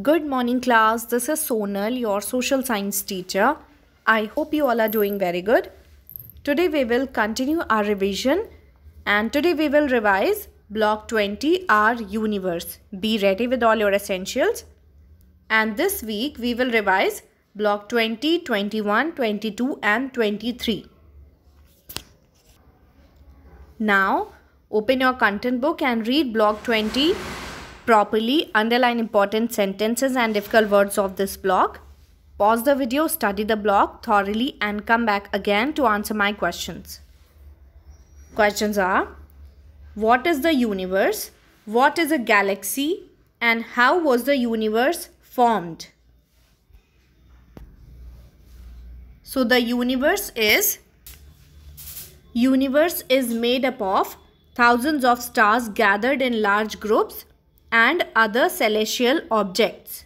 Good morning class, this is Sonal, your social science teacher. I hope you all are doing very good. Today we will continue our revision and today we will revise block 20 our universe. Be ready with all your essentials. And this week we will revise block 20, 21, 22 and 23. Now open your content book and read block 20 properly, underline important sentences and difficult words of this block. Pause the video, study the block thoroughly and come back again to answer my questions. Questions are What is the universe? What is a galaxy? And how was the universe formed? So the universe is universe is made up of thousands of stars gathered in large groups and other celestial objects.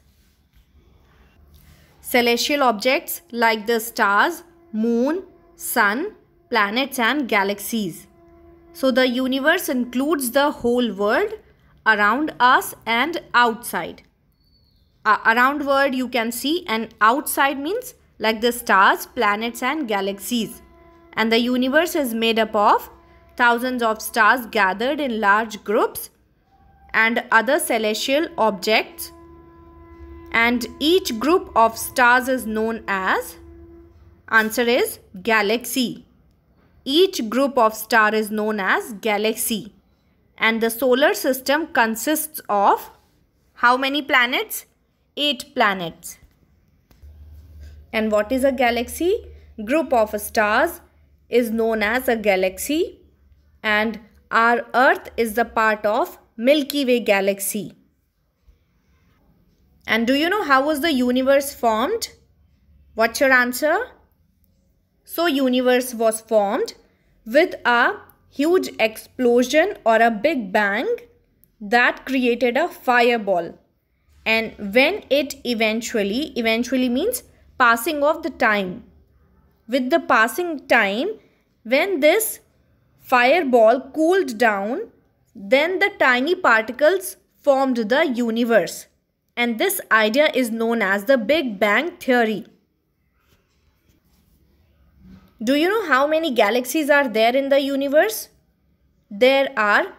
Celestial objects like the stars, moon, sun, planets and galaxies. So the universe includes the whole world around us and outside. Uh, around world you can see and outside means like the stars, planets and galaxies. And the universe is made up of thousands of stars gathered in large groups and other celestial objects and each group of stars is known as answer is galaxy each group of star is known as galaxy and the solar system consists of how many planets 8 planets and what is a galaxy group of stars is known as a galaxy and our earth is the part of Milky Way galaxy. And do you know how was the universe formed? What's your answer? So universe was formed with a huge explosion or a big bang that created a fireball. And when it eventually, eventually means passing of the time. With the passing time, when this fireball cooled down, then the tiny particles formed the universe. And this idea is known as the Big Bang Theory. Do you know how many galaxies are there in the universe? There are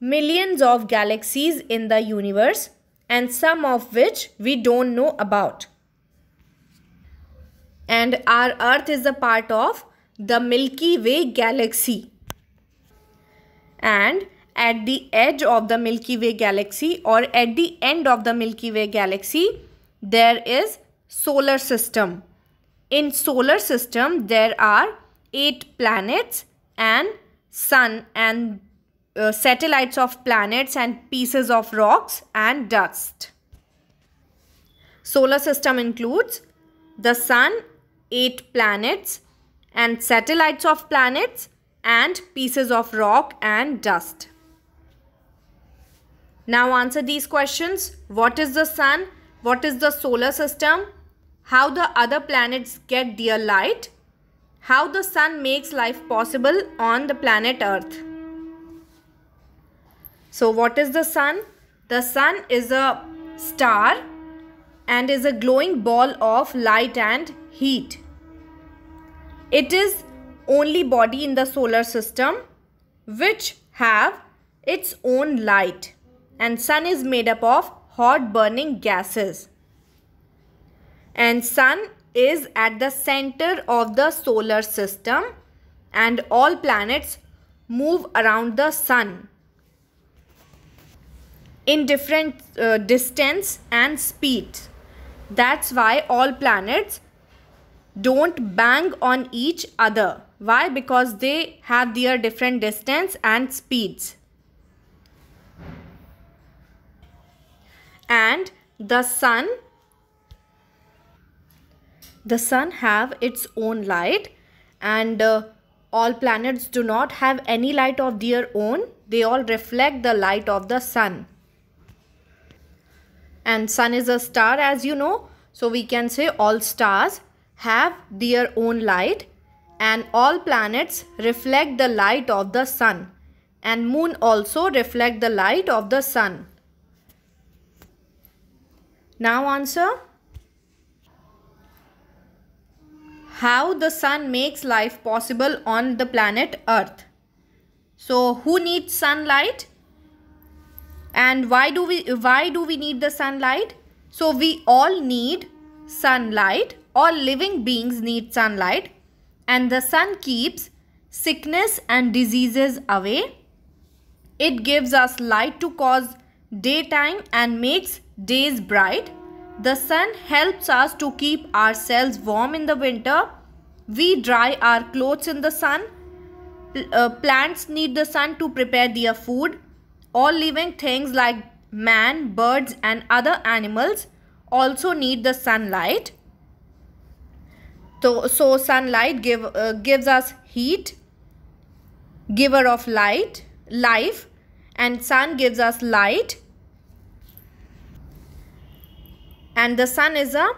millions of galaxies in the universe and some of which we don't know about. And our Earth is a part of the Milky Way galaxy. And at the edge of the Milky Way galaxy or at the end of the Milky Way galaxy, there is solar system. In solar system, there are eight planets and sun and uh, satellites of planets and pieces of rocks and dust. Solar system includes the sun, eight planets and satellites of planets and pieces of rock and dust. Now answer these questions. What is the sun? What is the solar system? How the other planets get their light? How the sun makes life possible on the planet earth? So what is the sun? The sun is a star and is a glowing ball of light and heat. It is only body in the solar system which have its own light and sun is made up of hot burning gases. And sun is at the center of the solar system and all planets move around the sun in different uh, distance and speed. That's why all planets don't bang on each other. Why? Because they have their different distance and speeds. and the sun the sun have its own light and uh, all planets do not have any light of their own they all reflect the light of the sun and sun is a star as you know so we can say all stars have their own light and all planets reflect the light of the sun and moon also reflect the light of the sun now answer. How the sun makes life possible on the planet earth. So who needs sunlight? And why do we why do we need the sunlight? So we all need sunlight. All living beings need sunlight. And the sun keeps sickness and diseases away. It gives us light to cause daytime and makes days bright. The sun helps us to keep ourselves warm in the winter. We dry our clothes in the sun. Uh, plants need the sun to prepare their food. All living things like man, birds and other animals also need the sunlight. So, so sunlight give, uh, gives us heat, giver of light, life and sun gives us light and the sun is a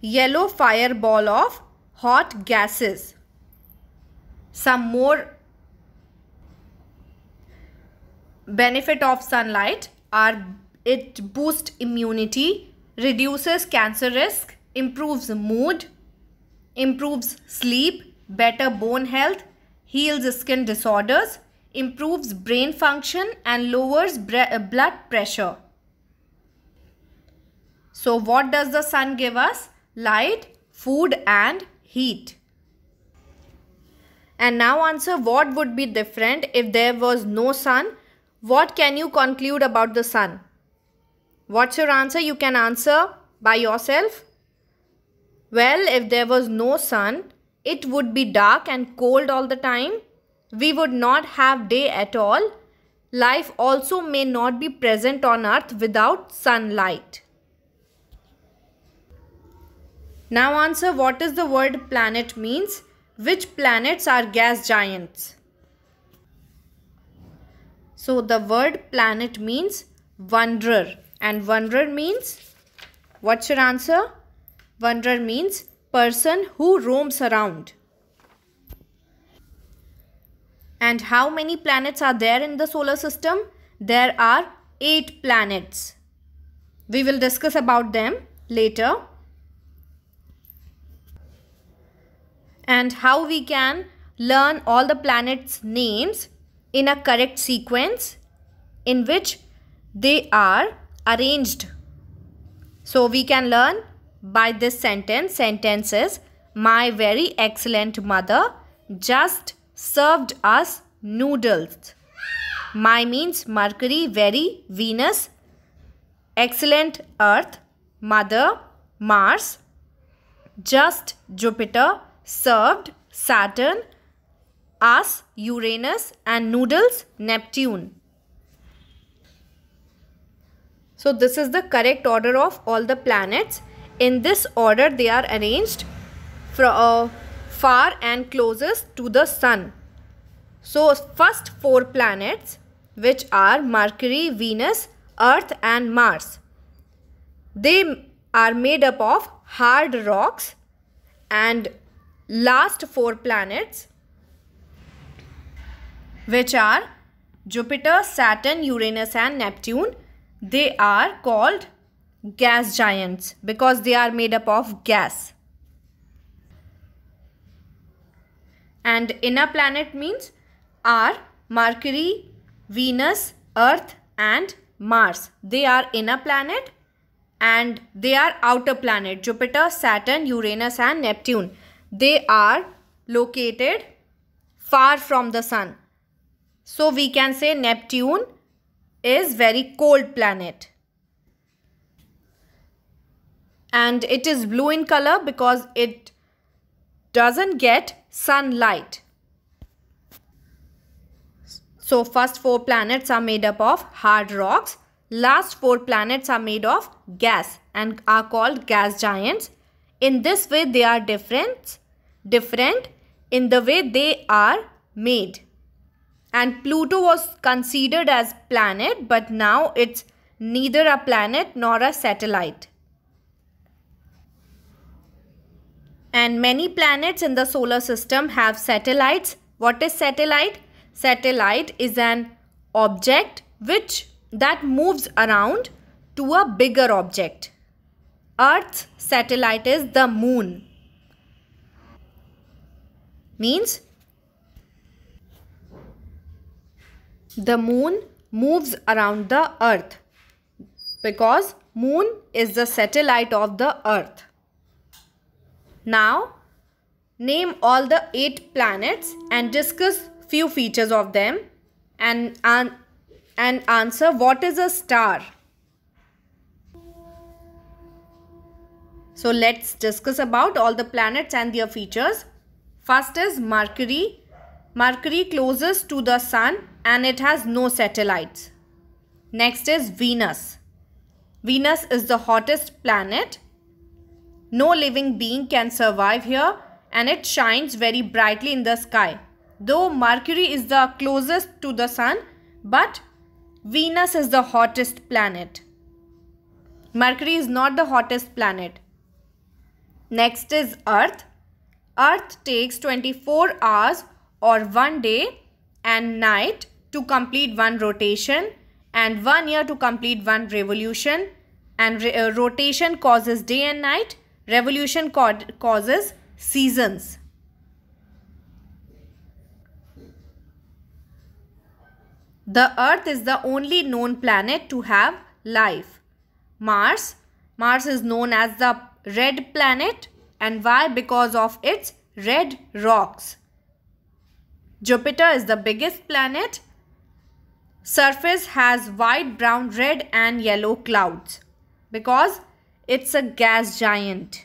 yellow fireball of hot gases. Some more benefit of sunlight are it boosts immunity, reduces cancer risk, improves mood, improves sleep, better bone health, heals skin disorders, improves brain function and lowers blood pressure. So what does the sun give us? Light, food and heat. And now answer what would be different if there was no sun? What can you conclude about the sun? What's your answer? You can answer by yourself. Well, if there was no sun, it would be dark and cold all the time. We would not have day at all. Life also may not be present on earth without sunlight. Now answer what is the word planet means? Which planets are gas giants? So the word planet means wanderer and wanderer means what's your answer? Wanderer means person who roams around. And how many planets are there in the solar system? There are 8 planets. We will discuss about them later. and how we can learn all the planets names in a correct sequence in which they are arranged. So we can learn by this sentence. Sentences, my very excellent mother just served us noodles. My means Mercury, very, Venus, excellent Earth, Mother, Mars, just Jupiter, served Saturn, us Uranus and noodles Neptune. So this is the correct order of all the planets. In this order they are arranged from uh, far and closest to the sun. So first four planets which are Mercury, Venus, Earth and Mars. They are made up of hard rocks and last four planets which are Jupiter, Saturn, Uranus and Neptune. They are called gas giants because they are made up of gas. And inner planet means are Mercury, Venus, Earth and Mars. They are inner planet and they are outer planet Jupiter, Saturn, Uranus and Neptune they are located far from the sun. So we can say Neptune is very cold planet. And it is blue in color because it doesn't get sunlight. So first four planets are made up of hard rocks. Last four planets are made of gas and are called gas giants. In this way they are different different in the way they are made. And Pluto was considered as planet but now it's neither a planet nor a satellite. And many planets in the solar system have satellites. What is satellite? Satellite is an object which that moves around to a bigger object. Earth's satellite is the moon means the moon moves around the earth because moon is the satellite of the earth. Now name all the 8 planets and discuss few features of them and, an, and answer what is a star. So let's discuss about all the planets and their features. First is Mercury. Mercury closest to the sun and it has no satellites. Next is Venus. Venus is the hottest planet. No living being can survive here and it shines very brightly in the sky. Though Mercury is the closest to the sun, but Venus is the hottest planet. Mercury is not the hottest planet. Next is Earth. Earth takes 24 hours or one day and night to complete one rotation and one year to complete one revolution and re uh, rotation causes day and night revolution causes seasons the earth is the only known planet to have life mars mars is known as the red planet and why? Because of its red rocks. Jupiter is the biggest planet. Surface has white, brown, red and yellow clouds because it's a gas giant.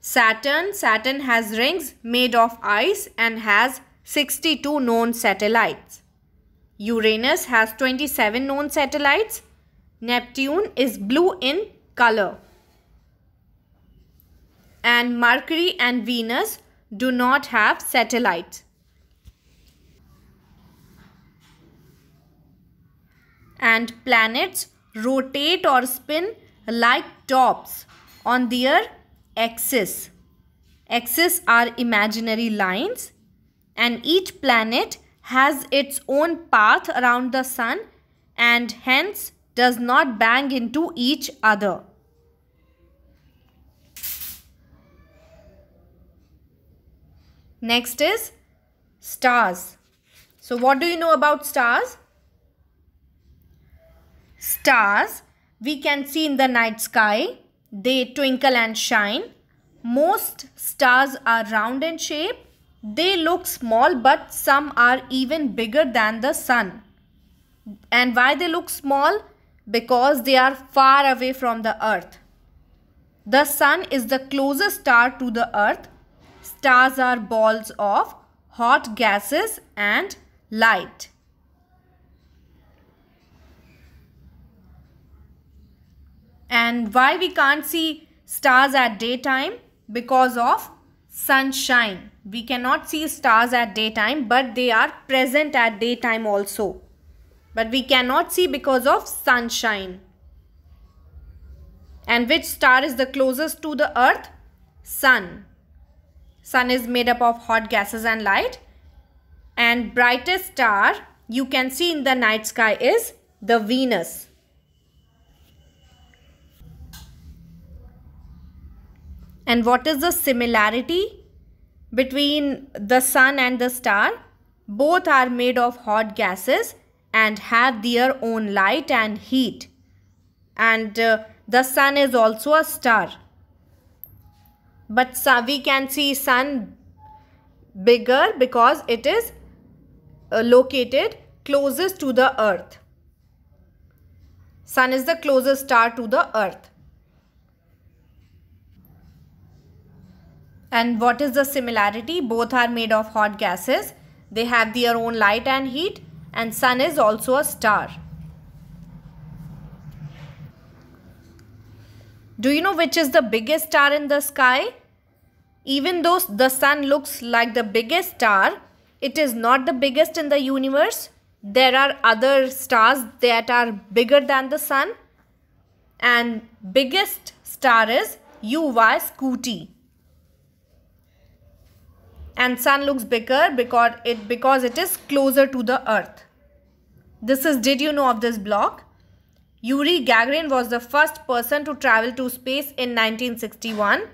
Saturn. Saturn has rings made of ice and has 62 known satellites. Uranus has 27 known satellites. Neptune is blue in color and Mercury and Venus do not have satellites. And planets rotate or spin like tops on their axis. Axis are imaginary lines and each planet has its own path around the sun and hence does not bang into each other. Next is stars. So what do you know about stars? Stars we can see in the night sky. They twinkle and shine. Most stars are round in shape. They look small but some are even bigger than the sun. And why they look small? Because they are far away from the earth. The sun is the closest star to the earth stars are balls of hot gases and light. And why we can't see stars at daytime? Because of sunshine. We cannot see stars at daytime but they are present at daytime also. But we cannot see because of sunshine. And which star is the closest to the earth? Sun. Sun is made up of hot gases and light. And brightest star you can see in the night sky is the Venus. And what is the similarity between the sun and the star? Both are made of hot gases and have their own light and heat. And uh, the sun is also a star. But we can see sun bigger because it is uh, located closest to the earth. Sun is the closest star to the earth. And what is the similarity? Both are made of hot gases. They have their own light and heat and sun is also a star. Do you know which is the biggest star in the sky? Even though the sun looks like the biggest star, it is not the biggest in the universe. There are other stars that are bigger than the sun. And biggest star is UY Scuti. And sun looks bigger because it because it is closer to the earth. This is did you know of this block? Yuri Gagarin was the first person to travel to space in 1961.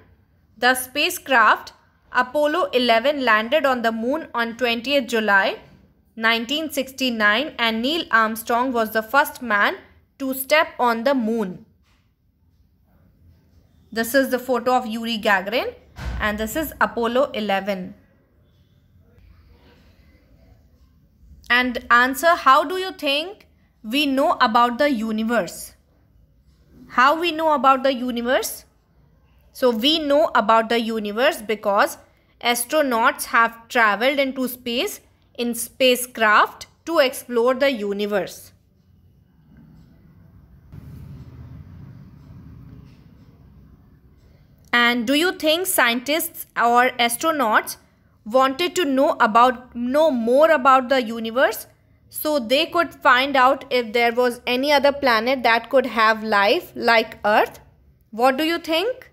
The spacecraft Apollo 11 landed on the moon on 20th July 1969 and Neil Armstrong was the first man to step on the moon. This is the photo of Yuri Gagarin and this is Apollo 11. And answer how do you think we know about the universe? How we know about the universe? So we know about the universe because astronauts have traveled into space in spacecraft to explore the universe. And do you think scientists or astronauts wanted to know about know more about the universe so they could find out if there was any other planet that could have life like earth? What do you think?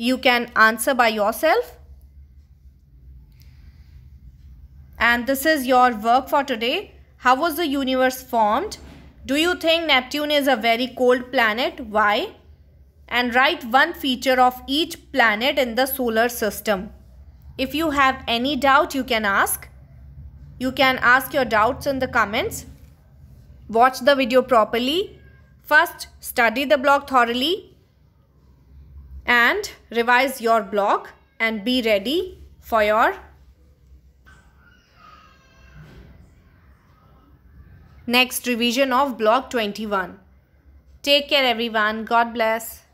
You can answer by yourself. And this is your work for today. How was the universe formed? Do you think Neptune is a very cold planet? Why? And write one feature of each planet in the solar system. If you have any doubt, you can ask. You can ask your doubts in the comments. Watch the video properly. First, study the blog thoroughly and revise your blog and be ready for your next revision of blog 21 take care everyone god bless